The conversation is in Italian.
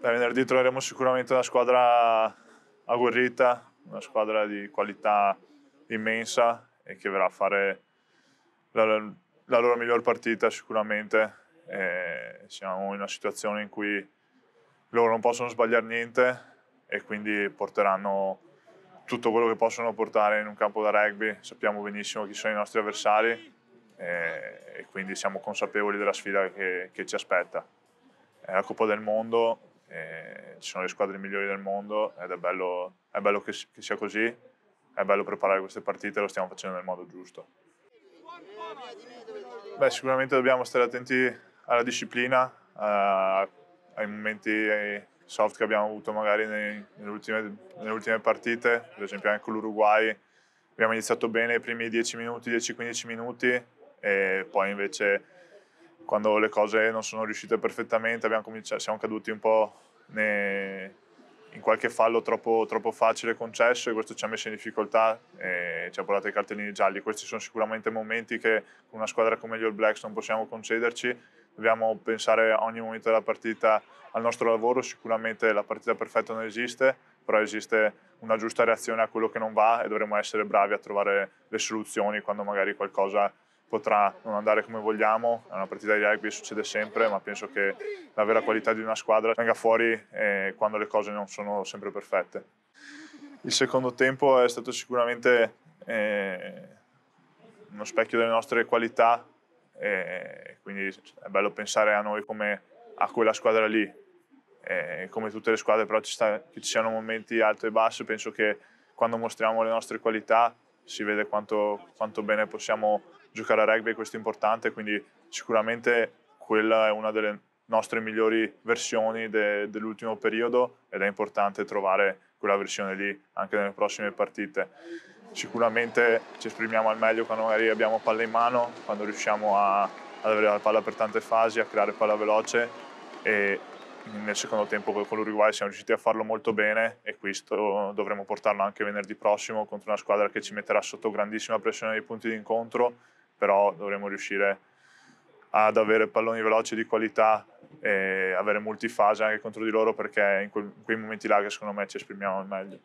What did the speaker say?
Da venerdì troveremo sicuramente una squadra agguerrita, una squadra di qualità immensa e che verrà a fare la, la loro miglior partita sicuramente. E siamo in una situazione in cui loro non possono sbagliare niente e quindi porteranno tutto quello che possono portare in un campo da rugby. Sappiamo benissimo chi sono i nostri avversari e, e quindi siamo consapevoli della sfida che, che ci aspetta la Coppa del Mondo eh, ci sono le squadre migliori del mondo ed è bello, è bello che, che, sia così, è bello preparare queste partite lo stiamo facendo nel modo giusto. Beh, sicuramente dobbiamo stare attenti alla disciplina, a, ai momenti soft che abbiamo avuto magari nei, nelle, ultime, nelle, ultime, partite, per esempio anche con l'Uruguay abbiamo iniziato bene i primi 10 minuti, 10-15 minuti e poi invece quando le cose non sono riuscite perfettamente cominciato, cioè, siamo caduti un po' ne, in qualche fallo troppo, troppo, facile concesso e questo ci ha messo in difficoltà e ci ha portato i cartellini gialli. Questi sono sicuramente momenti che con una squadra come gli All Blacks non possiamo concederci, dobbiamo pensare a ogni momento della partita al nostro lavoro, sicuramente la partita perfetta non esiste, però esiste una giusta reazione a quello che non va e dovremo essere bravi a trovare le soluzioni quando magari qualcosa potrà non andare come vogliamo, è una partita di rugby, succede sempre, ma penso che la vera qualità di una squadra venga fuori eh, quando le cose non sono sempre perfette. Il secondo tempo è stato sicuramente eh, uno specchio delle nostre qualità, eh, quindi è bello pensare a noi come a quella squadra lì. Eh, come tutte le squadre, però ci sta, che ci siano momenti alti e bassi, penso che quando mostriamo le nostre qualità si vede quanto, quanto bene possiamo giocare a rugby questo è importante, quindi sicuramente quella è una delle nostre migliori versioni de, dell'ultimo periodo ed è importante trovare quella versione lì anche nelle prossime partite. Sicuramente ci esprimiamo al meglio quando magari abbiamo palla in mano, quando riusciamo a, ad avere la palla per tante fasi, a creare palla veloce e nel secondo tempo con l'Uruguay siamo riusciti a farlo molto bene e questo dovremo portarlo anche venerdì prossimo contro una squadra che ci metterà sotto grandissima pressione nei punti di incontro però dovremmo riuscire ad avere palloni veloci di qualità e avere multifase anche contro di loro perché è in quei momenti là che secondo me ci esprimiamo al meglio.